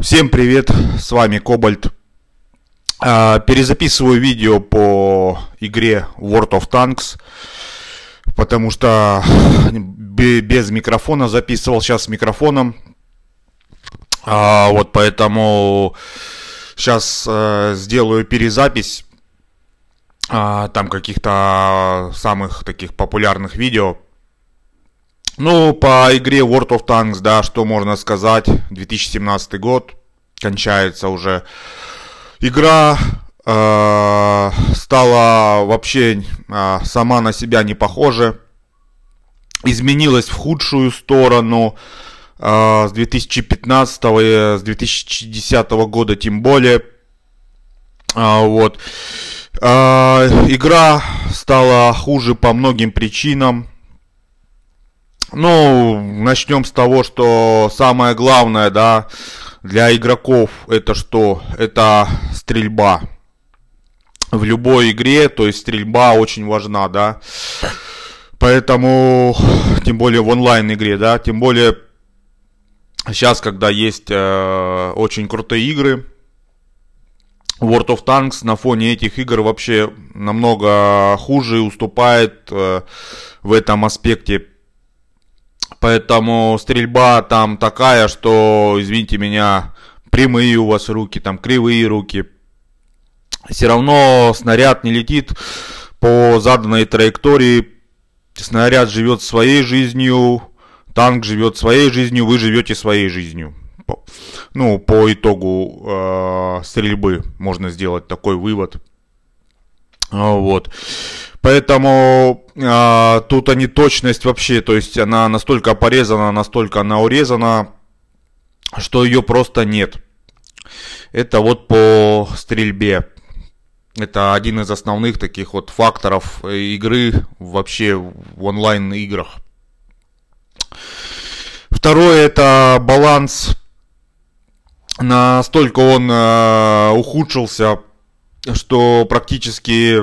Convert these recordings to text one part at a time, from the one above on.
Всем привет, с вами Кобальт. А, перезаписываю видео по игре World of Tanks, потому что без микрофона записывал, сейчас с микрофоном. А, вот поэтому сейчас э, сделаю перезапись а, там каких-то самых таких популярных видео ну, по игре World of Tanks, да, что можно сказать. 2017 год, кончается уже игра, э, стала вообще э, сама на себя не похожа. Изменилась в худшую сторону э, с 2015 и с 2010 года тем более. Э, вот. Э, игра стала хуже по многим причинам ну, начнем с того, что самое главное, да, для игроков это что? Это стрельба. В любой игре, то есть стрельба очень важна, да. Поэтому, тем более в онлайн игре, да, тем более сейчас, когда есть э, очень крутые игры, World of Tanks на фоне этих игр вообще намного хуже и уступает э, в этом аспекте Поэтому стрельба там такая, что, извините меня, прямые у вас руки, там кривые руки. Все равно снаряд не летит по заданной траектории. Снаряд живет своей жизнью, танк живет своей жизнью, вы живете своей жизнью. Ну, по итогу э, стрельбы можно сделать такой вывод. А, вот. Поэтому а, тут они точность вообще, то есть она настолько порезана, настолько она урезана, что ее просто нет. Это вот по стрельбе. Это один из основных таких вот факторов э, игры вообще в онлайн играх. Второе это баланс. Настолько он э, ухудшился что практически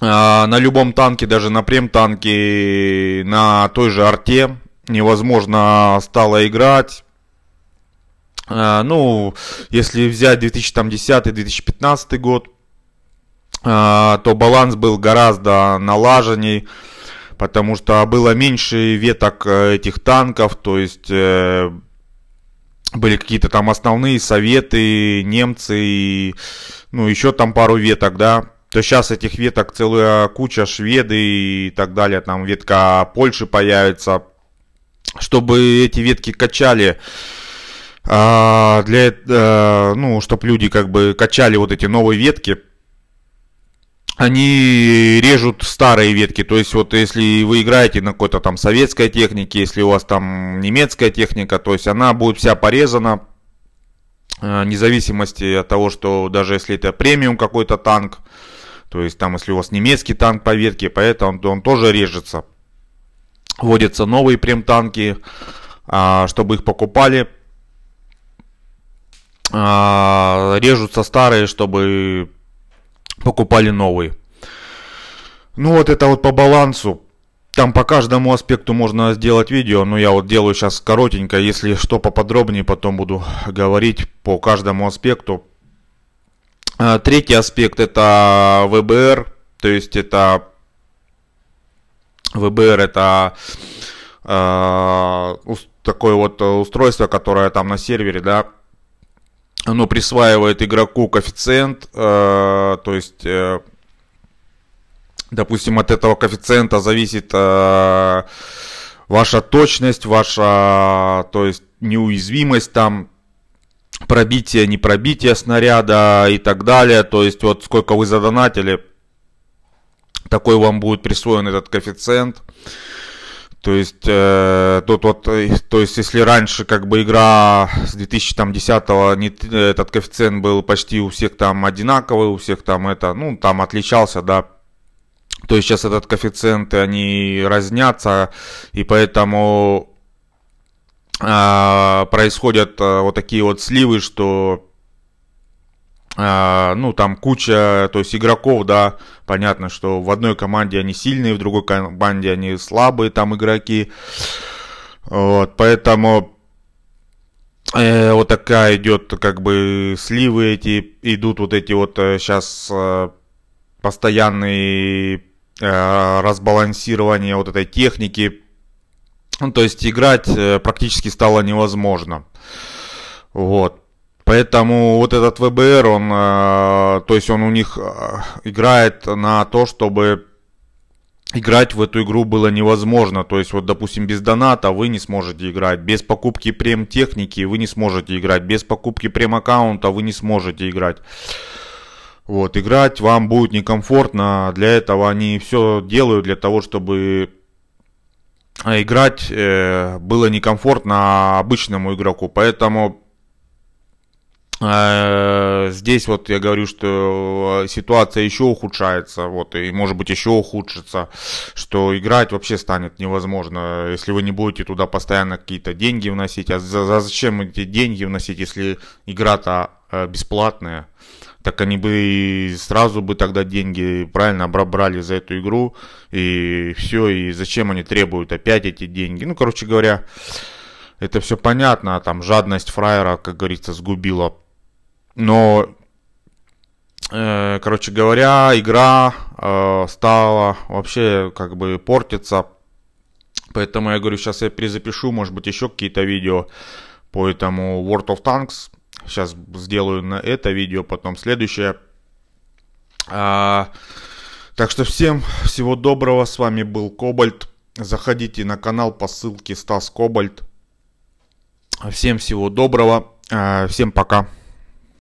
а, на любом танке, даже на прем-танке, на той же арте невозможно стало играть. А, ну, если взять 2010-2015 год, а, то баланс был гораздо налаженней, потому что было меньше веток э, этих танков, то есть э, были какие-то там основные советы, немцы, и, ну, еще там пару веток, да, то сейчас этих веток целая куча, шведы и так далее, там ветка Польши появится, чтобы эти ветки качали, а, для, э, ну, чтобы люди как бы качали вот эти новые ветки, они режут старые ветки. То есть вот если вы играете на какой-то там советской технике, если у вас там немецкая техника, то есть она будет вся порезана, э, независимости от того, что даже если это премиум какой-то танк, то есть там если у вас немецкий танк по ветке, поэтому он, он тоже режется. Вводятся новые прем-танки, а, чтобы их покупали. А, режутся старые, чтобы покупали новые. Ну вот это вот по балансу. Там по каждому аспекту можно сделать видео, но я вот делаю сейчас коротенько. Если что поподробнее, потом буду говорить по каждому аспекту. А, третий аспект это ВБР, то есть это ВБР это э, такое вот устройство, которое там на сервере, да, оно присваивает игроку коэффициент, э, то есть, э, допустим, от этого коэффициента зависит э, ваша точность, ваша, то есть, неуязвимость там, пробитие, не пробитие снаряда и так далее. То есть, вот сколько вы задонатили, такой вам будет присвоен этот коэффициент. Э, то есть, э, тот, вот, э, то есть, если раньше как бы игра с 2010-го, не, э, этот коэффициент был почти у всех там одинаковый, у всех там это, ну, там отличался, да, то есть сейчас этот коэффициент, э, они разнятся, и поэтому э, происходят э, вот такие вот сливы, что а, ну, там куча, то есть игроков, да, понятно, что в одной команде они сильные, в другой команде они слабые там игроки. Вот, поэтому э, вот такая идет, как бы, сливы эти, идут вот эти вот сейчас э, э, постоянные э, разбалансирования вот этой техники. Ну, то есть играть э, практически стало невозможно. Вот. Поэтому вот этот ВБР, он, э, то есть он у них э, играет на то, чтобы играть в эту игру было невозможно. То есть вот, допустим, без доната вы не сможете играть, без покупки прем-техники вы не сможете играть, без покупки прем-аккаунта вы не сможете играть. Вот, играть вам будет некомфортно, для этого они все делают, для того, чтобы э, играть э, было некомфортно обычному игроку. Поэтому а, здесь вот я говорю, что э, ситуация еще ухудшается, вот, и может быть еще ухудшится, что играть вообще станет невозможно, если вы не будете туда постоянно какие-то деньги вносить. А зачем эти деньги вносить, если игра-то э, бесплатная? Так они бы и сразу бы тогда деньги правильно обрабрали за эту игру, и все, и зачем они требуют опять эти деньги? Ну, короче говоря, это все понятно, а там жадность фраера, как говорится, сгубила но, э, короче говоря, игра э, стала вообще как бы портиться. Поэтому я говорю, сейчас я перезапишу, может быть, еще какие-то видео по этому World of Tanks. Сейчас сделаю на это видео, потом следующее. А, так что всем всего доброго. С вами был Кобальт. Заходите на канал по ссылке Стас Кобальт. Всем всего доброго. А, всем пока.